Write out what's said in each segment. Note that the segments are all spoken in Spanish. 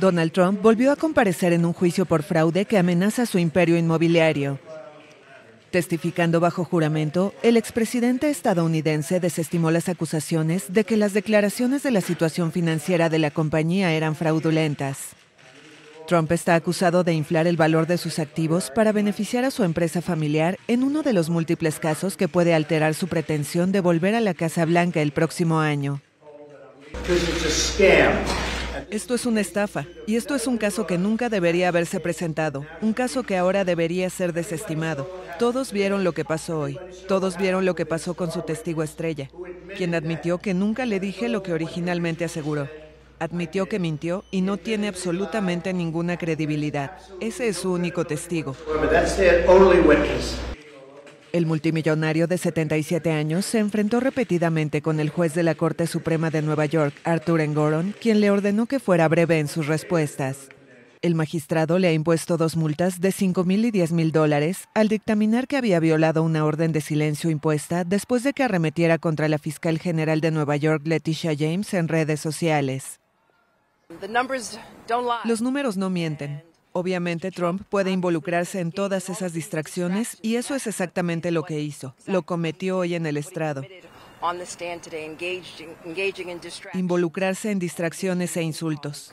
Donald Trump volvió a comparecer en un juicio por fraude que amenaza su imperio inmobiliario. Testificando bajo juramento, el expresidente estadounidense desestimó las acusaciones de que las declaraciones de la situación financiera de la compañía eran fraudulentas. Trump está acusado de inflar el valor de sus activos para beneficiar a su empresa familiar en uno de los múltiples casos que puede alterar su pretensión de volver a la Casa Blanca el próximo año. Esto es una estafa y esto es un caso que nunca debería haberse presentado, un caso que ahora debería ser desestimado. Todos vieron lo que pasó hoy, todos vieron lo que pasó con su testigo estrella, quien admitió que nunca le dije lo que originalmente aseguró. Admitió que mintió y no tiene absolutamente ninguna credibilidad. Ese es su único testigo. El multimillonario de 77 años se enfrentó repetidamente con el juez de la Corte Suprema de Nueva York, Arthur Engoron, quien le ordenó que fuera breve en sus respuestas. El magistrado le ha impuesto dos multas de 5.000 y 10.000 dólares al dictaminar que había violado una orden de silencio impuesta después de que arremetiera contra la fiscal general de Nueva York, Leticia James, en redes sociales. Los números no mienten. Obviamente Trump puede involucrarse en todas esas distracciones y eso es exactamente lo que hizo. Lo cometió hoy en el estrado. Involucrarse en distracciones e insultos.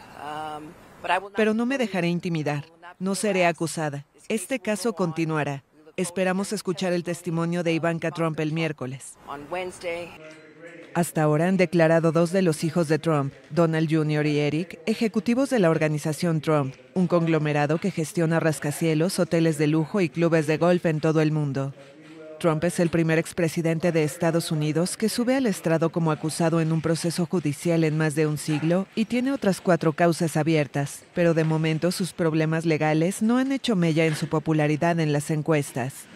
Pero no me dejaré intimidar. No seré acusada. Este caso continuará. Esperamos escuchar el testimonio de Ivanka Trump el miércoles. Hasta ahora han declarado dos de los hijos de Trump, Donald Jr. y Eric, ejecutivos de la organización Trump, un conglomerado que gestiona rascacielos, hoteles de lujo y clubes de golf en todo el mundo. Trump es el primer expresidente de Estados Unidos que sube al estrado como acusado en un proceso judicial en más de un siglo y tiene otras cuatro causas abiertas, pero de momento sus problemas legales no han hecho mella en su popularidad en las encuestas.